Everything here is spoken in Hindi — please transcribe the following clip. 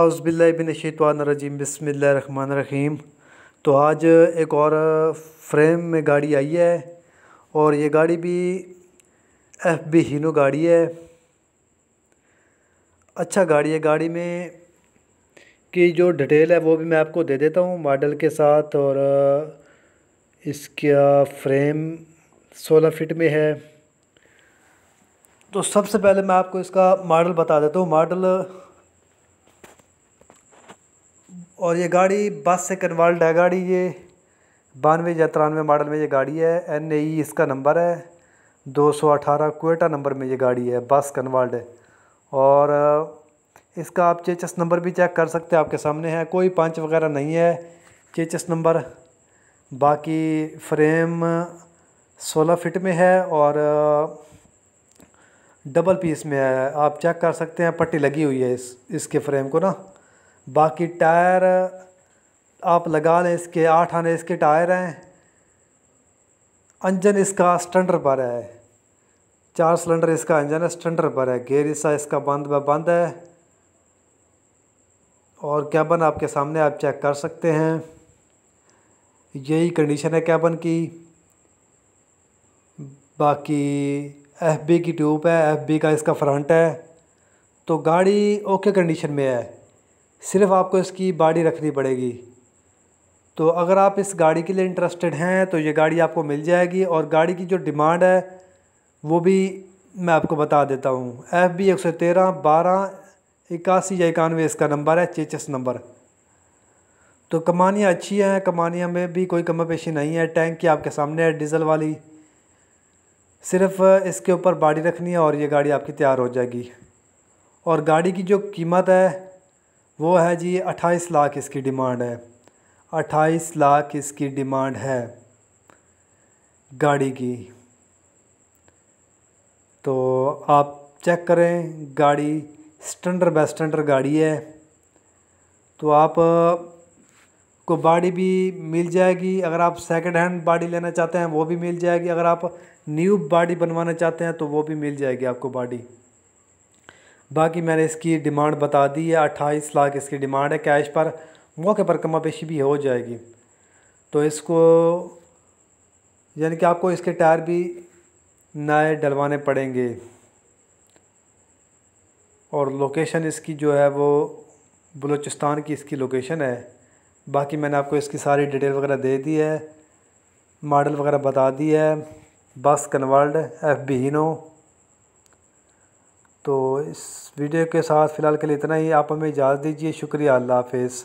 अज़बिल्लिनशैतवानरजीम बसमीम तो आज एक और फ्रेम में गाड़ी आई है और ये गाड़ी भी एफ बी हीनो गाड़ी है अच्छा गाड़ी है गाड़ी में की जो डिटेल है वो भी मैं आपको दे देता हूँ मॉडल के साथ और इसका फ्रेम 16 फिट में है तो सबसे पहले मैं आपको इसका मॉडल बता देता हूँ मॉडल और ये गाड़ी बस से कन्वर्ल्ड है गाड़ी ये बानवे या तिरानवे मॉडल में ये गाड़ी है एन ए e इसका नंबर है 218 कोयटा नंबर में ये गाड़ी है बस कन्वर्ल्ड है और इसका आप चेचस नंबर भी चेक कर सकते हैं आपके सामने है कोई पंच वगैरह नहीं है चेचस नंबर बाकी फ्रेम 16 फिट में है और डबल पीस में है आप चेक कर सकते हैं पट्टी लगी हुई है इस इसके फ्रेम को ना बाकी टायर आप लगा लें इसके आठ आने इसके टायर हैं इंजन इसका स्टैंडर पर है चार सिलेंडर इसका इंजन है पर है गेयर हिस्सा इसका बंद व बंद है और कैबन आपके सामने आप चेक कर सकते हैं यही कंडीशन है कैबन की बाकी एफ बी की ट्यूब है एफ बी का इसका फ्रंट है तो गाड़ी ओके कंडीशन में है सिर्फ आपको इसकी बाड़ी रखनी पड़ेगी तो अगर आप इस गाड़ी के लिए इंटरेस्टेड हैं तो ये गाड़ी आपको मिल जाएगी और गाड़ी की जो डिमांड है वो भी मैं आपको बता देता हूँ एफ़ बी एक सौ तेरह बारह इक्यासी या इक्यानवे इसका नंबर है चेचस नंबर तो कमानियाँ अच्छी हैं कमानियाँ में भी कोई कमी पेशी नहीं है टैंक की आपके सामने है डीजल वाली सिर्फ इसके ऊपर बाड़ी रखनी है और ये गाड़ी आपकी तैयार हो जाएगी और गाड़ी की जो कीमत है वो है जी अट्ठाईस लाख इसकी डिमांड है अट्ठाईस लाख इसकी डिमांड है गाड़ी की तो आप चेक करें गाड़ी स्टैंडर बाय स्टैंडर गाड़ी है तो आप को बाड़ी भी मिल जाएगी अगर आप सेकंड हैंड बाड़ी लेना चाहते हैं वो भी मिल जाएगी अगर आप न्यू बाड़ी बनवाना चाहते हैं तो वो भी मिल जाएगी आपको बाड़ी बाकी मैंने इसकी डिमांड बता दी है अट्ठाईस लाख इसकी डिमांड है कैश पर मौके पर कमा पेशी भी हो जाएगी तो इसको यानी कि आपको इसके टायर भी नए डलवाने पड़ेंगे और लोकेशन इसकी जो है वो बलूचिस्तान की इसकी लोकेशन है बाकी मैंने आपको इसकी सारी डिटेल वगैरह दे दी है मॉडल वगैरह बता दी है बस कन्वर्ल्ड एफ बी हिनो तो इस वीडियो के साथ फ़िलहाल के लिए इतना ही आप हमें इजाज़त दीजिए शुक्रिया अल्लाह हाफ़िज़